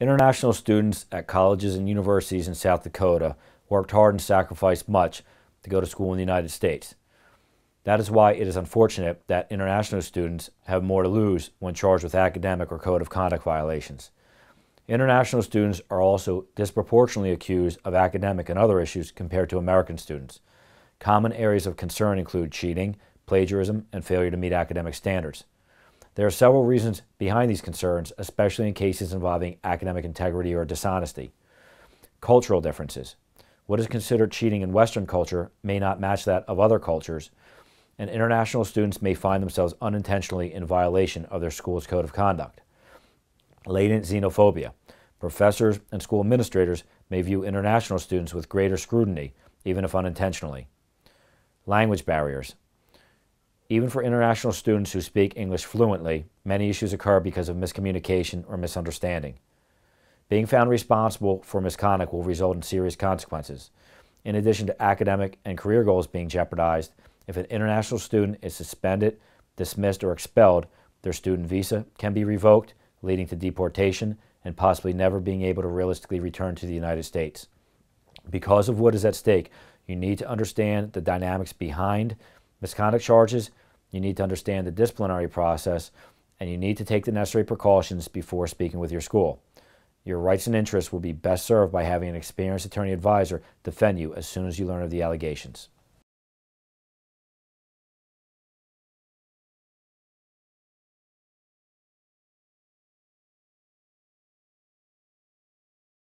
International students at colleges and universities in South Dakota worked hard and sacrificed much to go to school in the United States. That is why it is unfortunate that international students have more to lose when charged with academic or code of conduct violations. International students are also disproportionately accused of academic and other issues compared to American students. Common areas of concern include cheating, plagiarism, and failure to meet academic standards. There are several reasons behind these concerns, especially in cases involving academic integrity or dishonesty. Cultural differences. What is considered cheating in Western culture may not match that of other cultures, and international students may find themselves unintentionally in violation of their school's code of conduct. Latent xenophobia. Professors and school administrators may view international students with greater scrutiny, even if unintentionally. Language barriers. Even for international students who speak English fluently, many issues occur because of miscommunication or misunderstanding. Being found responsible for misconduct will result in serious consequences, in addition to academic and career goals being jeopardized if an international student is suspended, dismissed, or expelled, their student visa can be revoked, leading to deportation and possibly never being able to realistically return to the United States. Because of what is at stake, you need to understand the dynamics behind misconduct charges, you need to understand the disciplinary process, and you need to take the necessary precautions before speaking with your school. Your rights and interests will be best served by having an experienced attorney advisor defend you as soon as you learn of the allegations.